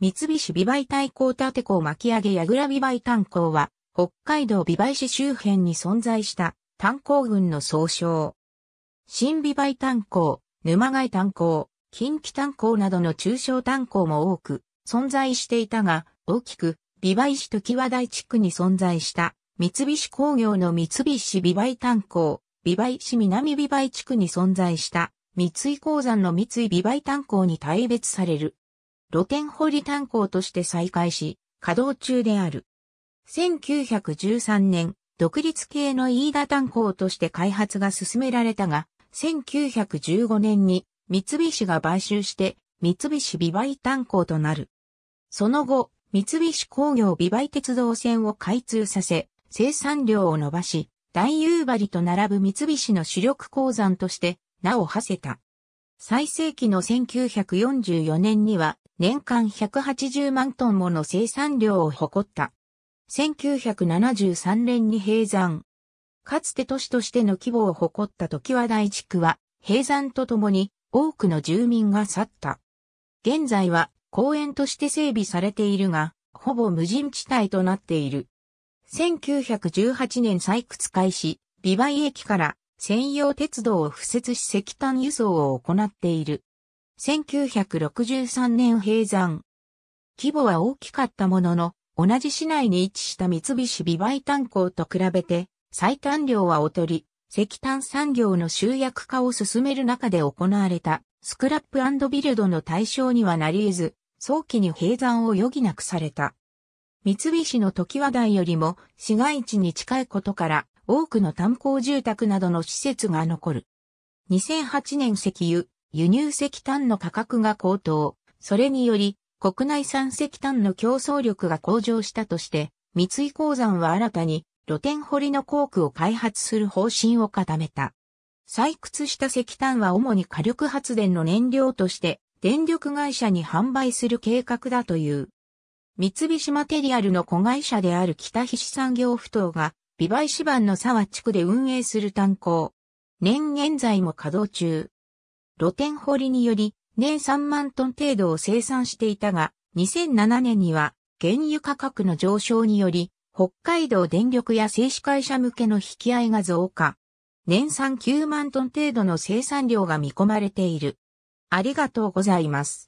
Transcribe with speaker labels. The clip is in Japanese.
Speaker 1: 三菱美媒対抗建港巻上げ矢倉美媒炭鉱は、北海道美媒市周辺に存在した炭鉱群の総称。新美媒炭鉱、沼貝炭鉱、近畿炭鉱などの中小炭鉱も多く存在していたが、大きく美媒市時和台地区に存在した三菱工業の三菱美媒炭鉱、美媒市南美媒地区に存在した三井鉱山の三井美媒炭鉱に大別される。露天掘り炭鉱として再開し、稼働中である。1913年、独立系の飯田炭鉱として開発が進められたが、1915年に三菱が買収して、三菱美媒炭鉱となる。その後、三菱工業美媒鉄道線を開通させ、生産量を伸ばし、大夕張と並ぶ三菱の主力鉱山として名を馳せた。最盛期の1944年には年間180万トンもの生産量を誇った。1973年に閉山。かつて都市としての規模を誇った時和大地区は、閉山とともに多くの住民が去った。現在は公園として整備されているが、ほぼ無人地帯となっている。1918年採掘開始、美梅駅から専用鉄道を敷設し石炭輸送を行っている。1963年閉山。規模は大きかったものの、同じ市内に位置した三菱美媒炭鉱と比べて、最短量は劣り、石炭産業の集約化を進める中で行われた、スクラップビルドの対象にはなり得ず、早期に閉山を余儀なくされた。三菱の時和台よりも市街地に近いことから多くの炭鉱住宅などの施設が残る。2008年石油、輸入石炭の価格が高騰、それにより国内産石炭の競争力が向上したとして、三井鉱山は新たに露天掘りの工区を開発する方針を固めた。採掘した石炭は主に火力発電の燃料として電力会社に販売する計画だという。三菱マテリアルの子会社である北菱産業不等が、美梅市番の沢地区で運営する炭鉱。年現在も稼働中。露天掘りにより年3万トン程度を生産していたが、2007年には原油価格の上昇により、北海道電力や製紙会社向けの引き合いが増加。年産9万トン程度の生産量が見込まれている。ありがとうございます。